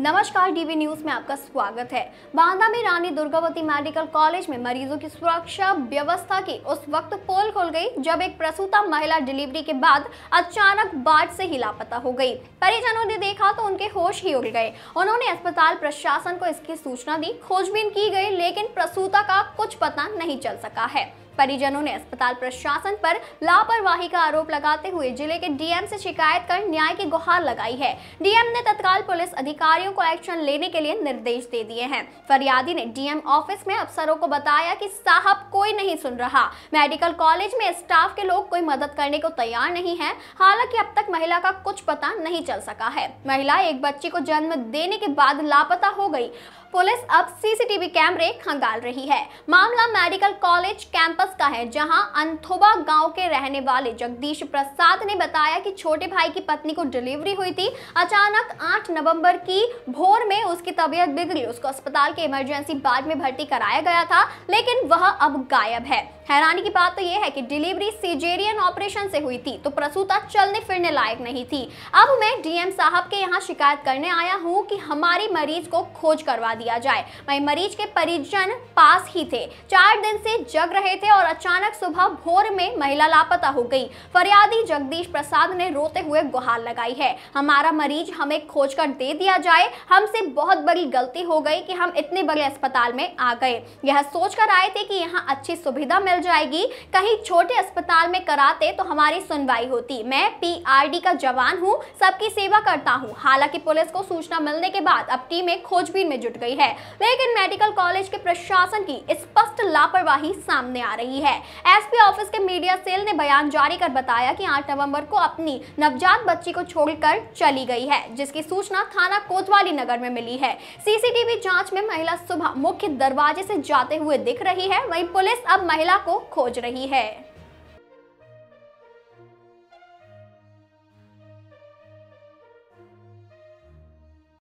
नमस्कार DV news में आपका स्वागत है बांदा में रानी दुर्गावती मेडिकल कॉलेज में मरीजों की सुरक्षा व्यवस्था की उस वक्त पोल खोल गई जब एक प्रसूता महिला डिलीवरी के बाद अचानक बाढ़ से ही लापता हो गई परिजनों ने देखा तो उनके होश ही उड़ गए उन्होंने अस्पताल प्रशासन को इसकी सूचना दी खोजबीन की गई लेकिन प्रसूता का कुछ पता नहीं चल सका है परिजनों ने अस्पताल प्रशासन पर लापरवाही का आरोप लगाते हुए जिले के डीएम से शिकायत कर न्याय की गुहार लगाई है डीएम ने तत्काल पुलिस अधिकारियों को एक्शन लेने के लिए निर्देश दे दिए हैं फरियादी ने डीएम ऑफिस में अफसरों को बताया कि साहब कोई नहीं सुन रहा मेडिकल कॉलेज में स्टाफ के लोग कोई मदद करने को तैयार नहीं है हालांकि अब तक महिला का कुछ पता नहीं चल सका है महिला एक बच्ची को जन्म देने के बाद लापता हो गई पुलिस अब सीसीटीवी कैमरे खंगाल रही है मामला मेडिकल कॉलेज कैंपस का है जहां अंथोबा गांव के रहने वाले जगदीश प्रसाद ने बताया कि छोटे भाई की पत्नी को डिलीवरी हुई थी अचानक 8 नवंबर की भोर में उसकी तबीयत बिगड़ी उसको अस्पताल के इमरजेंसी बाद में भर्ती कराया गया था लेकिन वह अब गायब है हैरानी की बात तो यह है कि डिलीवरी सीजेरियन ऑपरेशन से हुई थी तो प्रसूता चलने फिरने लायक नहीं थी अब मैं डीएम साहब के यहाँ शिकायत करने आया हूँ कि हमारी मरीज को खोज करवा दिया जाए वही मरीज के परिजन पास ही थे चार दिन से जग रहे थे और अचानक सुबह भोर में महिला लापता हो गई फरियादी जगदीश प्रसाद ने रोते हुए गुहार लगाई है हमारा मरीज हमें खोज कर दे दिया जाए हमसे बहुत बड़ी गलती हो गई कि हम इतने बड़े अस्पताल में आ गए यह सोचकर आए थे कि यहाँ अच्छी सुविधा मिल निकल जाएगी कहीं छोटे अस्पताल में कराते तो हमारी सुनवाई होती मैं पीआरडी का जवान हूँ सबकी सेवा करता हूँ हालांकि पुलिस को सूचना मिलने के बाद अब टीमें खोजबीन में जुट गई है लेकिन मेडिकल कॉलेज के प्रशासन की स्पष्ट लापरवाही सामने आ रही है एस ऑफिस के मीडिया सेल ने बयान जारी कर बताया की आठ नवम्बर को अपनी नवजात बच्ची को छोड़कर चली गई है जिसकी सूचना थाना कोतवाली नगर में मिली है सीसीटीवी जांच में महिला सुबह मुख्य दरवाजे से जाते हुए दिख रही है वहीं पुलिस अब महिला को खोज रही है